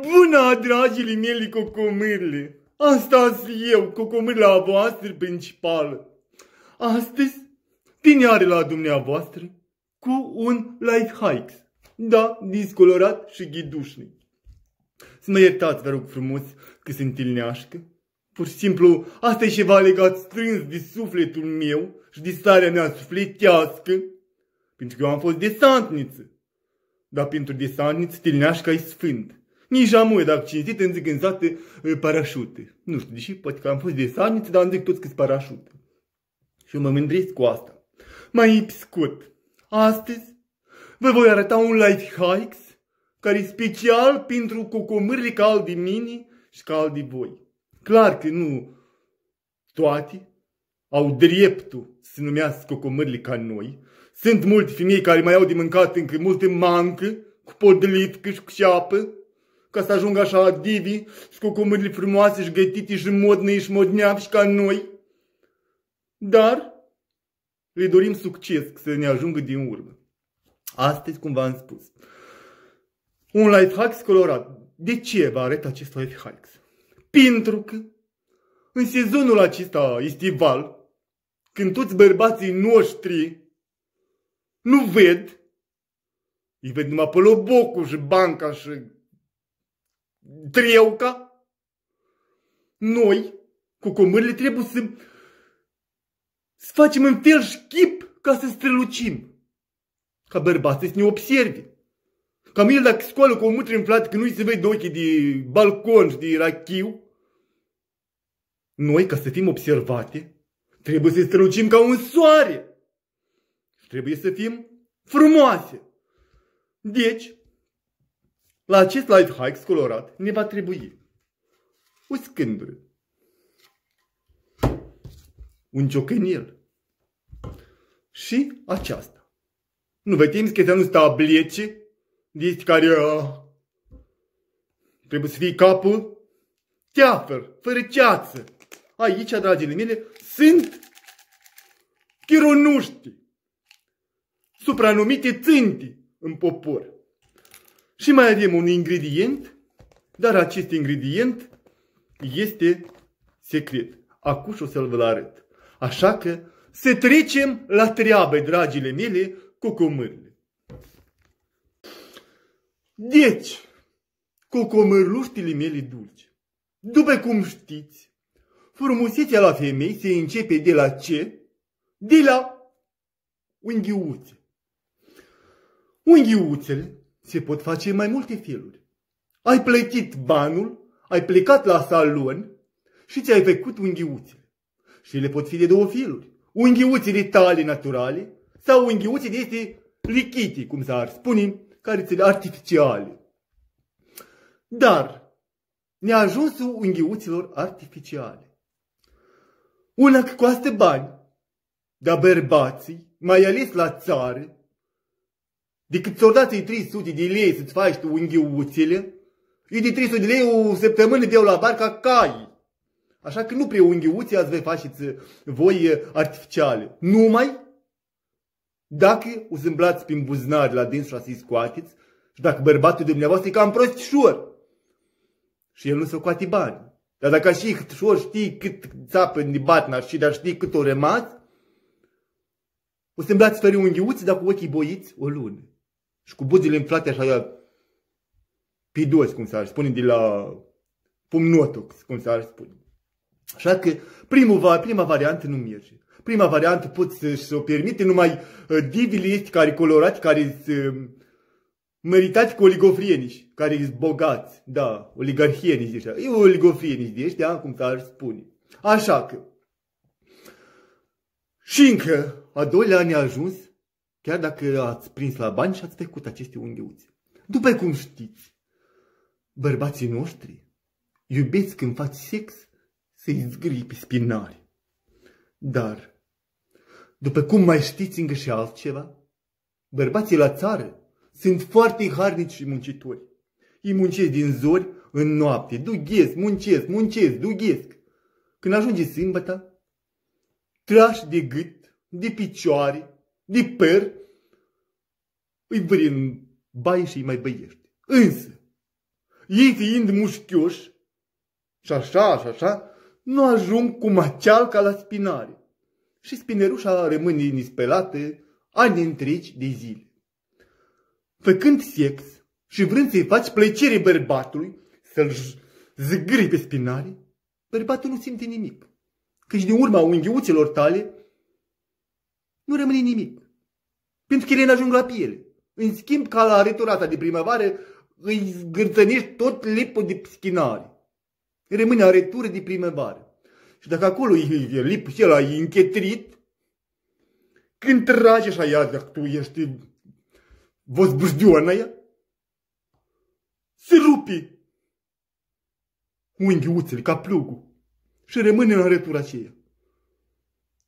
Bună, dragii mei cocomârle! Asta sunt eu, cocomârla voastră principală. Astăzi, bine are la dumneavoastră cu un light hikes. Da, discolorat și ghidușnic. Să mă iertați, vă rog frumos, că sunt ilneașcă. Pur și simplu, asta e ceva legat strâns de sufletul meu și de starea mea sufletească. Pentru că eu am fost desantniță. Dar pentru desantniță, tilneașca e sfânt. Nici amui, dacă cinstit, îmi zic în sate parașute. Nu știu, deși poate că am fost desalniță, dar îmi zic toți câți parașute. Și eu mă mândresc cu asta. Mai piscut. Astăzi vă voi arăta un light hikes care e special pentru cocomârile caldi mini și caldi voi. Clar că nu toate au dreptul să numească cocomârile ca noi. Sunt multe femei care mai au de mâncat încă multe mancă, cu podlitcă și cu șapă, ca să ajungă așa divi și cu comările frumoase și gătite și modne și modneavi și ca noi. Dar le dorim succes să ne ajungă din urmă. Astăzi, cum v-am spus, un life hacks colorat. De ce vă arăt acest life hacks? Pentru că în sezonul acesta estival, când toți bărbații noștri nu ved, îi ved numai pe lobocul și banca și Treuca, noi, cu comările, trebuie să, să facem în fel și chip ca să strălucim. Ca bărbații să ne observe. Cam el dacă scoală cu o mutră inflată, că nu-i se vede ochii de balcon și de rachiu, noi, ca să fim observate, trebuie să strălucim ca un soare. Și trebuie să fim frumoase. Deci, la acest light hike colorat ne va trebui un l un ciocănil și aceasta. Nu vă temeți că să nu sta ablece, deci care uh, trebuie să fie capul teafăr, fără ceață. Aici, dragile mele, sunt chironuști, supranumite țânti în popor. Și mai avem un ingredient, dar acest ingredient este secret. Acum o să-l vă arăt. Așa că să trecem la treabă, dragile mele, cocomârile. Deci, cocomârluștile mele dulci. După cum știți, frumusețea la femei se începe de la ce? De la unghiuțe. Unghiuțele se pot face în mai multe feluri. Ai plătit banul, ai plecat la salon și ți-ai făcut unghiuțele. Și ele pot fi de două feluri. Unghiuțele tale naturale sau unghiuțele este lichite, cum s-ar spune, care sunt artificiale. Dar neajunsul unghiuților artificiale. Una că coastă bani, dar bărbații, mai ales la țară, de câteodată 300 de lei să-ți faci tu unghiuțele, eu de 300 de lei o săptămână de la bar ca cai. Așa că nu prea unghiuțe ați vei faceți uh, voi uh, artificiale. Numai dacă o zâmblați prin buzunar la dâns și să-i scoateți și dacă bărbatul dumneavoastră e cam prost și el nu se coate bani. Dar dacă și hâtșor știi cât țapă în batna și dar știi cât o rămas, o să îmblați fără unghiuți, dar cu ochii boiți o lună și cu buzile inflate așa pidos, cum s-ar spune, de la pumnotox, cum s-ar spune. Așa că primul, prima variantă nu merge. Prima variantă poți să o permite numai uh, diviliști care colorați, care sunt meritați um, cu oligofrienici, care sunt bogați, da, oligarhienici de ăștia. E oligofrienici de ăștia, cum s-ar spune. Așa că. Și încă, a doilea ne-a ajuns Chiar dacă ați prins la bani și ați făcut aceste unghiuțe. După cum știți, bărbații noștri iubesc când faci sex să-i zgârii pe spinare. Dar, după cum mai știți încă și altceva, bărbații la țară sunt foarte harnici și muncitori. Ei muncesc din zori în noapte, dughesc, muncesc, muncesc, dughesc. Când ajunge sâmbăta, trași de gât, de picioare, diper, îi vări în baie și îi mai băiești. Însă, ei fiind mușchioși, și așa, și așa, nu ajung cu macealca la spinare. Și spinerușa rămâne nispelată ani întregi de zile. Făcând sex și vrând să-i faci plăcere bărbatului, să-l zgârii pe spinare, bărbatul nu simte nimic, căci din urma unghiuțelor tale nu rămâne nimic. Pentru că ele ajung la piele. În schimb, ca la returata de primăvară, îi zgârțănești tot lipul de schinare. Rămâne aretură de primăvară. Și dacă acolo e, lipul și ăla e închetrit, când trage așa ea, dacă tu ești vozbușdionaia, se rupe unghiuțele ca plugul și rămâne în aretura aceea.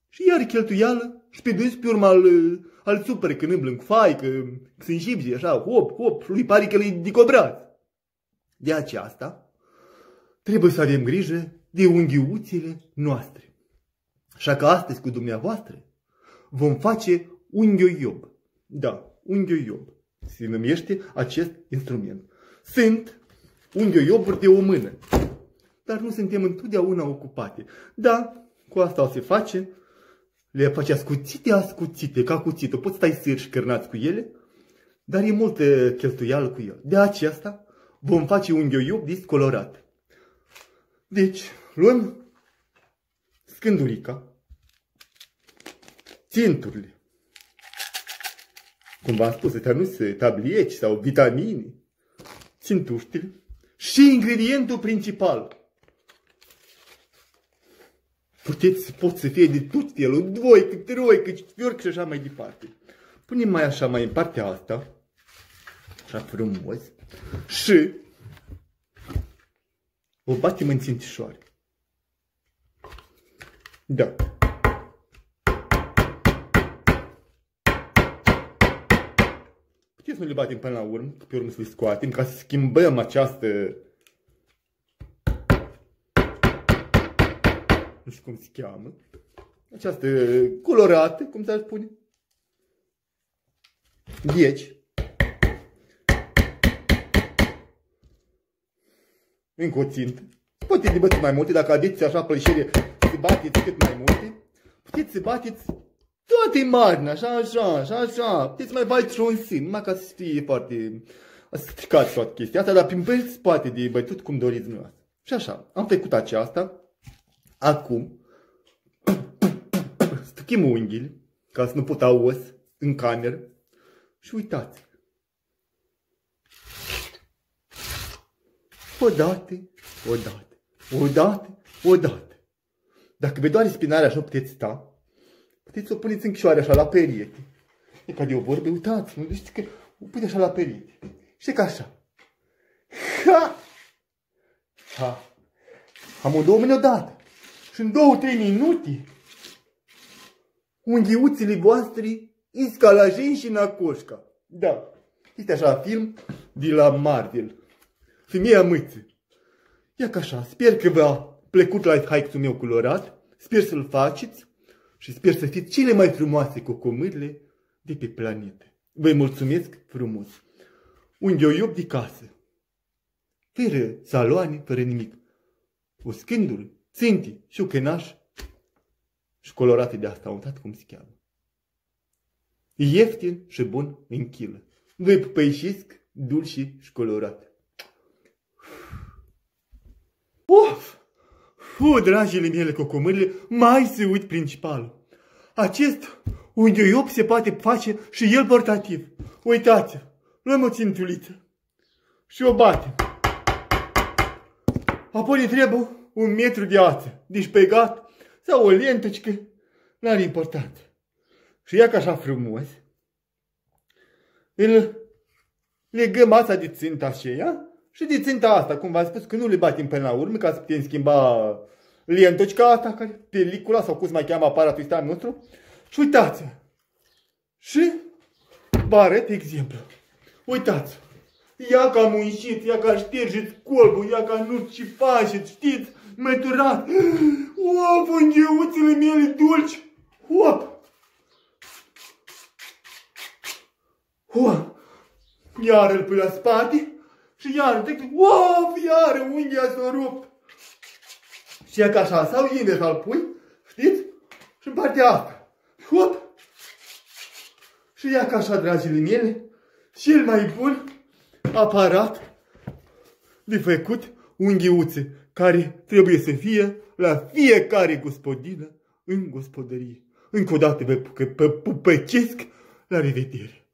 Și iar cheltuială și pe gând pe al, al super că nâmblă cu că sunt înșipzi așa, hop, hop, și lui pare că le dicobrați. De aceasta, trebuie să avem grijă de unghiuțele noastre. Așa că astăzi cu dumneavoastră vom face unghioiob. Da, unghioiob se numește acest instrument. Sunt unghioioburi de o mână, dar nu suntem întotdeauna ocupate. Da, cu asta o se face le face ascuțite, ascuțite, ca cuțitul. Poți stai să și cărnați cu ele, dar e multă cheltuială cu el. De aceasta vom face un ghioiup discolorat. Deci, luăm scândurica, ținturile, cum v-am spus, ăsta nu se tablieci sau vitamine, țintuștile și ingredientul principal, puteți, pot să fie de tot felul, doi, cât trei, cât ciorc și așa mai departe. Punem mai așa, mai în partea asta, așa frumos, și o batem în țintișoare. Da. Puteți să nu le batem până la urmă, pe urmă să le scoatem, ca să schimbăm această și cum se cheamă. Această colorată, cum s-ar spune. Deci, încă o țintă. Puteți să băți mai multe, dacă adiți așa plășire, să bateți cât mai multe. Puteți să bateți toate marne, așa, așa, așa, așa. Puteți mai bați și un sim, numai ca să fie foarte... A stricat toată chestia asta, dar prin spate de bătut cum doriți dumneavoastră. Și așa, am făcut aceasta. Acum schimb unghiile ca să nu pot da os în cameră și uitați. Odată, odată, odată, odată. Dacă vă doare spinarea așa puteți sta, puteți să o puneți în chișoare așa la perete. E ca de o vorbă, uitați, nu știți că o pune așa la perete. Știi ca așa. Ha! Ha! Am o două mâini odată și în două, trei minute unghiuțile voastre iscalajen și acoșca. Da. Este așa film de la Marvel. Femeia mâță. Ia ca așa, sper că v-a plăcut lifehack-ul meu colorat, sper să-l faceți și sper să fiți cele mai frumoase cocomârile de pe planetă. Vă mulțumesc frumos! o iub de casă, fără saloane, fără nimic, uscându-l Sinti și uchenaș și colorate de asta Uitat cum se cheamă. Ieftin și bun în chilă. Vei păișesc dulci și colorat. Of! Fu, dragile mele cocomările, mai se uit principal. Acest unghiuiop se poate face și el portativ. Uitați, luăm o țintuliță și o batem. Apoi ne trebuie un metru de ață, deci gat, sau o lentă, că n-are important. Și ia ca așa frumos, îl legăm asta de ținta aceea și de ținta asta, cum v-am spus, că nu le batem până la urmă ca să putem schimba lentocica asta, care, pelicula sau cum se mai cheamă aparatul ăsta nostru. Și uitați Și vă arăt exemplu. Uitați! Ia ca am muncit, ia că ștergeți colbul, ia ca nu ce faceți, știți? măturat. Of, unghiuțele mele dulci. Hop! Hop! Iar îl pui la spate și iar trec. Of, iar unghia s-a rupt. Și e ca așa, sau invers al pui, știți? Și în partea asta. Hop! Și ia ca așa, dragile mele, cel mai bun aparat de făcut unghiuțe care trebuie să fie la fiecare gospodină în gospodărie. Încă o dată vă pupecesc la revedere!